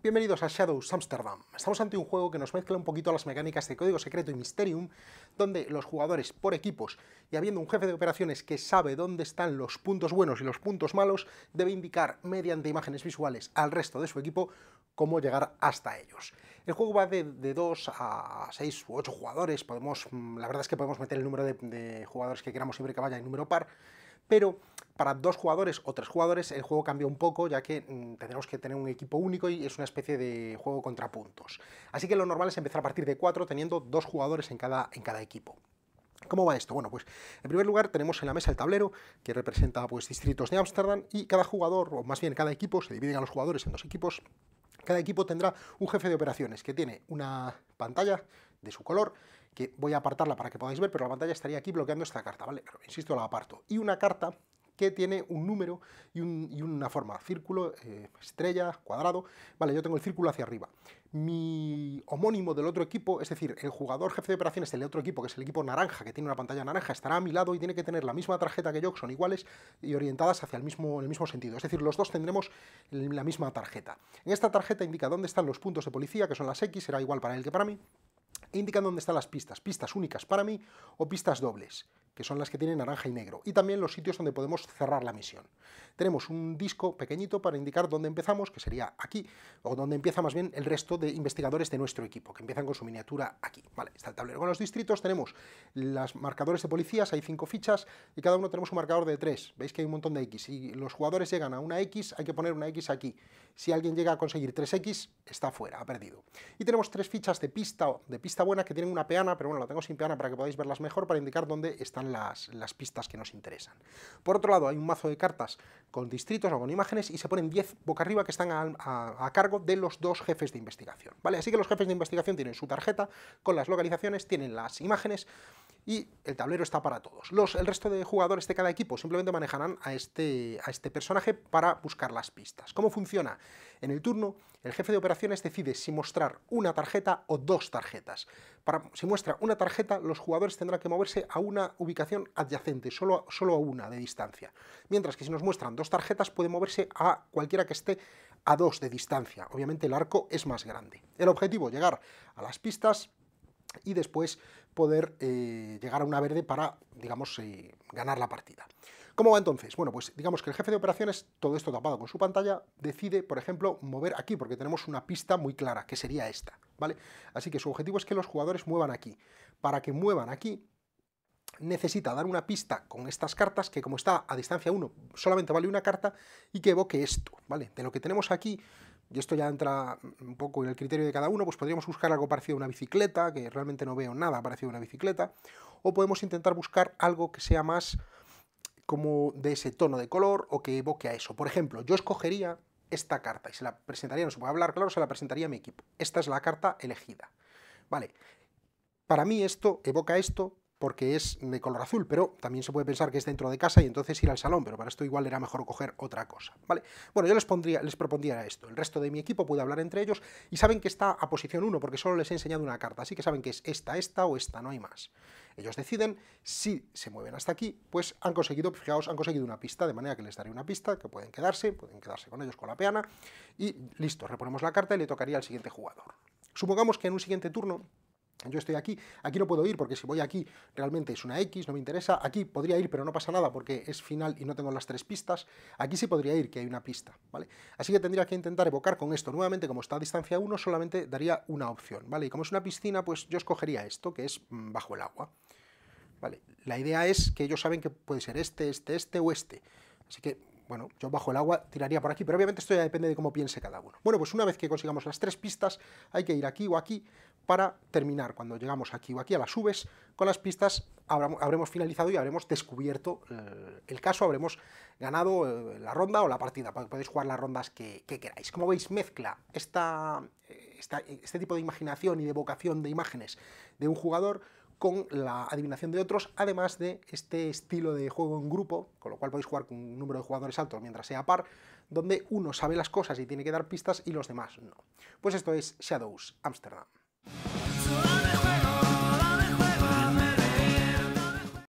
Bienvenidos a Shadows Amsterdam. Estamos ante un juego que nos mezcla un poquito las mecánicas de Código Secreto y Mysterium, donde los jugadores por equipos y habiendo un jefe de operaciones que sabe dónde están los puntos buenos y los puntos malos, debe indicar mediante imágenes visuales al resto de su equipo cómo llegar hasta ellos. El juego va de, 2 a 6 u 8 jugadores, podemos, mm, la verdad es que podemos meter el número de, de jugadores que queramos siempre que vaya en número par, pero para dos jugadores o tres jugadores el juego cambia un poco, ya que mm, tenemos que tener un equipo único y es una especie de juego contra puntos. Así que lo normal es empezar a partir de cuatro, teniendo dos jugadores en cada, en cada equipo. ¿Cómo va esto? Bueno, pues en primer lugar tenemos en la mesa el tablero que representa pues distritos de Ámsterdam y cada jugador, o más bien cada equipo, se dividen a los jugadores en dos equipos. Cada equipo tendrá un jefe de operaciones que tiene una pantalla de su color que voy a apartarla para que podáis ver, pero la pantalla estaría aquí bloqueando esta carta, ¿vale? Pero, insisto, la aparto. Y una carta que tiene un número y, una forma, círculo, eh, estrella, cuadrado, vale, yo tengo el círculo hacia arriba. Mi homónimo del otro equipo, es decir, el jugador jefe de operaciones del otro equipo, que es el equipo naranja, que tiene una pantalla naranja, estará a mi lado y tiene que tener la misma tarjeta que yo, que son iguales y orientadas hacia el mismo, el mismo sentido. Es decir, los dos tendremos la misma tarjeta. En esta tarjeta indica dónde están los puntos de policía, que son las X, será igual para él que para mí, indican dónde están las pistas, pistas únicas para mí o pistas dobles, que son las que tienen naranja y negro, y también los sitios donde podemos cerrar la misión. Tenemos un disco pequeñito para indicar dónde empezamos, que sería aquí, o donde empieza más bien el resto de investigadores de nuestro equipo, que empiezan con su miniatura aquí. Vale, está el tablero con los distritos, tenemos los marcadores de policías, hay cinco fichas, y cada uno tenemos un marcador de tres. Veis que hay un montón de X. Si los jugadores llegan a una X, hay que poner una X aquí. Si alguien llega a conseguir 3X, está fuera, ha perdido. Y tenemos tres fichas de pista, de pista buena que tienen una peana, pero bueno, la tengo sin peana para que podáis verlas mejor, para indicar dónde están las, pistas que nos interesan. Por otro lado, hay un mazo de cartas con distritos o con imágenes y se ponen 10 boca arriba que están a, a, cargo de los dos jefes de investigación, ¿vale? Así que los jefes de investigación tienen su tarjeta con las localizaciones, tienen las imágenes y el tablero está para todos. Los, el resto de jugadores de cada equipo simplemente manejarán a este, a este personaje para buscar las pistas. ¿Cómo funciona? En el turno, el jefe de operaciones decide si mostrar una tarjeta o dos tarjetas. si muestra una tarjeta, los jugadores tendrán que moverse a una ubicación adyacente, solo, a una de distancia. Mientras que si nos muestran dos tarjetas, puede moverse a cualquiera que esté a dos de distancia. Obviamente el arco es más grande. El objetivo, llegar a las pistas y después poder eh, llegar a una verde para, digamos, eh, ganar la partida. ¿Cómo va entonces? Bueno, pues digamos que el jefe de operaciones, todo esto tapado con su pantalla, decide, por ejemplo, mover aquí, porque tenemos una pista muy clara, que sería esta, ¿vale? Así que su objetivo es que los jugadores muevan aquí. Para que muevan aquí, necesita dar una pista con estas cartas, que como está a distancia 1, solamente vale una carta, y que evoque esto, ¿vale? De lo que tenemos aquí, y esto ya entra un poco en el criterio de cada uno, pues podríamos buscar algo parecido a una bicicleta, que realmente no veo nada parecido a una bicicleta, o podemos intentar buscar algo que sea más como de ese tono de color o que evoque a eso. Por ejemplo, yo escogería esta carta y se la presentaría, no se puede hablar, claro, se la presentaría a mi equipo. Esta es la carta elegida. Vale, para mí esto evoca esto, porque es de color azul, pero también se puede pensar que es dentro de casa y entonces ir al salón, pero para esto igual era mejor coger otra cosa, ¿vale? Bueno, yo les, pondría, les propondría esto, el resto de mi equipo puede hablar entre ellos y saben que está a posición 1 porque solo les he enseñado una carta, así que saben que es esta, esta o esta, no hay más. Ellos deciden si se mueven hasta aquí, pues han conseguido, fijaos, han conseguido una pista, de manera que les daré una pista, que pueden quedarse, pueden quedarse con ellos con la peana, y listo, reponemos la carta y le tocaría al siguiente jugador. Supongamos que en un siguiente turno yo estoy aquí, aquí no puedo ir porque si voy aquí realmente es una X, no me interesa. Aquí podría ir, pero no pasa nada porque es final y no tengo las tres pistas. Aquí sí podría ir, que hay una pista, ¿vale? Así que tendría que intentar evocar con esto. Nuevamente, como está a distancia 1, solamente daría una opción, ¿vale? Y como es una piscina, pues yo escogería esto, que es mm, bajo el agua, ¿vale? La idea es que ellos saben que puede ser este, este, este o este. Así que bueno, yo bajo el agua tiraría por aquí, pero obviamente esto ya depende de cómo piense cada uno. Bueno, pues una vez que consigamos las tres pistas, hay que ir aquí o aquí para terminar. Cuando llegamos aquí o aquí a las subes, con las pistas habremos finalizado y habremos descubierto eh, el caso, habremos ganado eh, la ronda o la partida. Podéis jugar las rondas que, queráis. Como veis, mezcla eh, esta, este tipo de imaginación y de vocación de imágenes de un jugador con la adivinación de otros, además de este estilo de juego en grupo, con lo cual podéis jugar con un número de jugadores alto mientras sea par, donde uno sabe las cosas y tiene que dar pistas y los demás no. Pues esto es Shadows Amsterdam.